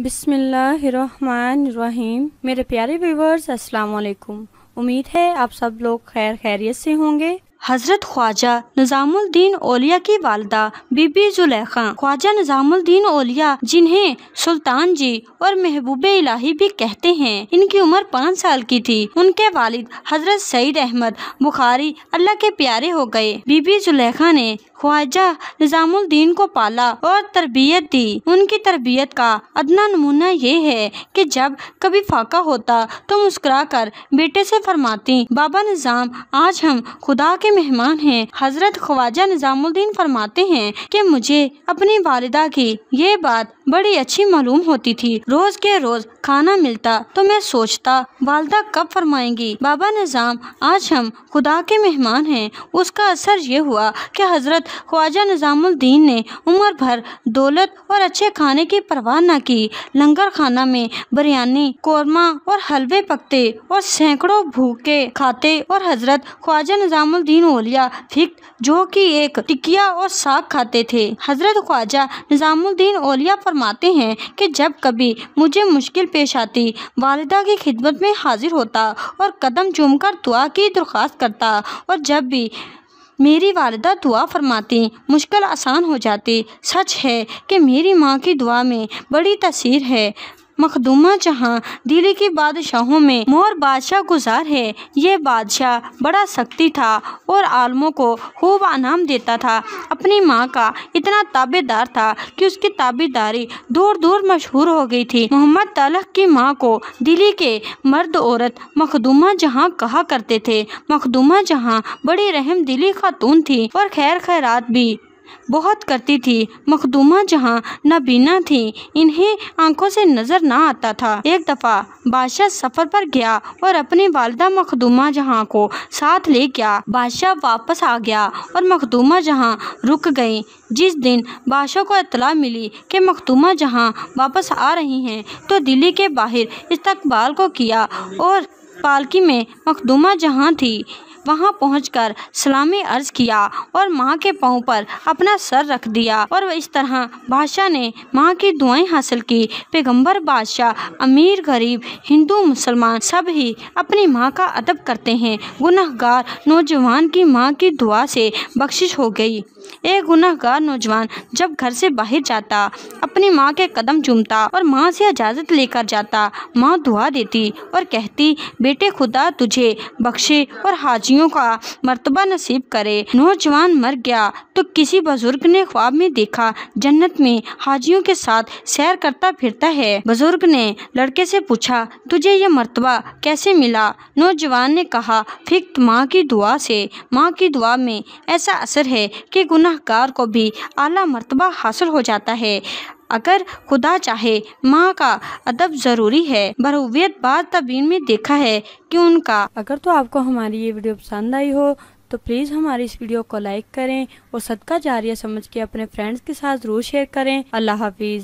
बिसमीम मेरे प्यारे व्यूवर्स अस्सलाम वालेकुम उम्मीद है आप सब लोग खैर खैरियत से होंगे हज़रत ख्वाजा निज़ामुद्दीन ओलिया की वालदा बीबी जुलेखा ख्वाजा निज़ामुद्दीन ओलिया जिन्हें सुल्तान जी और महबूब इलाही भी कहते हैं इनकी उम्र पाँच साल की थी उनके वालिद हज़रत सईद अहमद बुखारी अल्लाह के प्यारे हो गए बीबी जुलेखा ने ख्वाजा निज़ामुद्दीन को पाला और तरबियत दी उनकी तरबियत का अदना नमूना ये है कि जब कभी फाका होता तो मुस्करा कर बेटे से फरमाती बाबा निज़ाम आज हम खुदा के मेहमान हैं हज़रत ख्वाजा निज़ामुद्दीन फरमाते हैं कि मुझे अपनी वालदा की ये बात बड़ी अच्छी मालूम होती थी रोज़ के रोज़ खाना मिलता तो मैं सोचता वालदा कब फरमाएंगी बाबा निज़ाम आज हम खुदा के मेहमान हैं उसका असर ये हुआ कि हज़रत ख्वाजा निज़ामुद्दीन ने उम्र भर दौलत और अच्छे खाने की परवाह न की लंगर खाना में बिरयानी कौरमा और हलवे पकते और सैकड़ों भूखे खाते और हजरत ख्वाजा निज़ामुद्दीन ओलिया फिक जो कि एक टिकिया और साग खाते थे हजरत ख्वाजा निज़ामुद्दीन ओलिया फरमाते हैं कि जब कभी मुझे मुश्किल पेश आती वालदा की खिदमत में हाजिर होता और कदम कर दुआ की दरख्वास्त करता और जब भी मेरी वालदा दुआ फरमाती मुश्किल आसान हो जाती सच है कि मेरी माँ की दुआ में बड़ी तसीर है मखदुमा जहाँ दिल्ली के बादशाहों में मोर बादशाह गुजार है यह बादशाह बड़ा शक्ति था और आलमों को खूब आनाम देता था अपनी माँ का इतना ताबेदार था कि उसकी ताबेदारी दूर दूर मशहूर हो गई थी मोहम्मद तलक की माँ को दिल्ली के मर्द औरत मखदुमा जहाँ कहा करते थे मखदुमा जहाँ बड़ी रहम दिली खातून थी और खैर खैरात भी बहुत करती थी मखदूमा जहाँ नबीना थी इन्हें आंखों से नज़र ना आता था एक दफ़ा बादशाह सफ़र पर गया और अपनी वालदा मखदूमा जहाँ को साथ ले गया बादशाह वापस आ गया और मखदूमा जहाँ रुक गई जिस दिन बादशाह को इतला मिली कि मखदूमा जहाँ वापस आ रही हैं तो दिल्ली के बाहर इस्तकबाल को किया और पालकी में मखदूमा जहाँ थी वहाँ पहुँचकर सलामी अर्ज किया और माँ के पाँव पर अपना सर रख दिया और इस तरह बादशाह ने माँ की दुआएं हासिल की पैगंबर बादशाह अमीर गरीब हिंदू मुसलमान सब ही अपनी माँ का अदब करते हैं गुनाहगार नौजवान की माँ की दुआ से बख्शिश हो गई एक गुनाहगार नौजवान जब घर से बाहर जाता अपनी माँ के कदम चूमता और माँ से इजाज़त लेकर जाता माँ दुआ देती और कहती बेटे खुदा तुझे बख्शे और हाजियों का मरतबा नसीब करे नौजवान मर गया तो किसी बुजुर्ग ने ख्वाब में देखा जन्नत में हाजियों के साथ सैर करता फिरता है बुजुर्ग ने लड़के से पूछा तुझे यह मरतबा कैसे मिला नौजवान ने कहा फिक्त माँ की दुआ से माँ की दुआ में ऐसा असर है कि गुना गुनाहगार को भी आला मरतबा हासिल हो जाता है अगर खुदा चाहे माँ का अदब ज़रूरी है बरूवियत बाद तबीन में देखा है कि उनका अगर तो आपको हमारी ये वीडियो पसंद आई हो तो प्लीज़ हमारी इस वीडियो को लाइक करें और सदका जारिया समझ के अपने फ्रेंड्स के साथ ज़रूर शेयर करें अल्लाह हाफिज़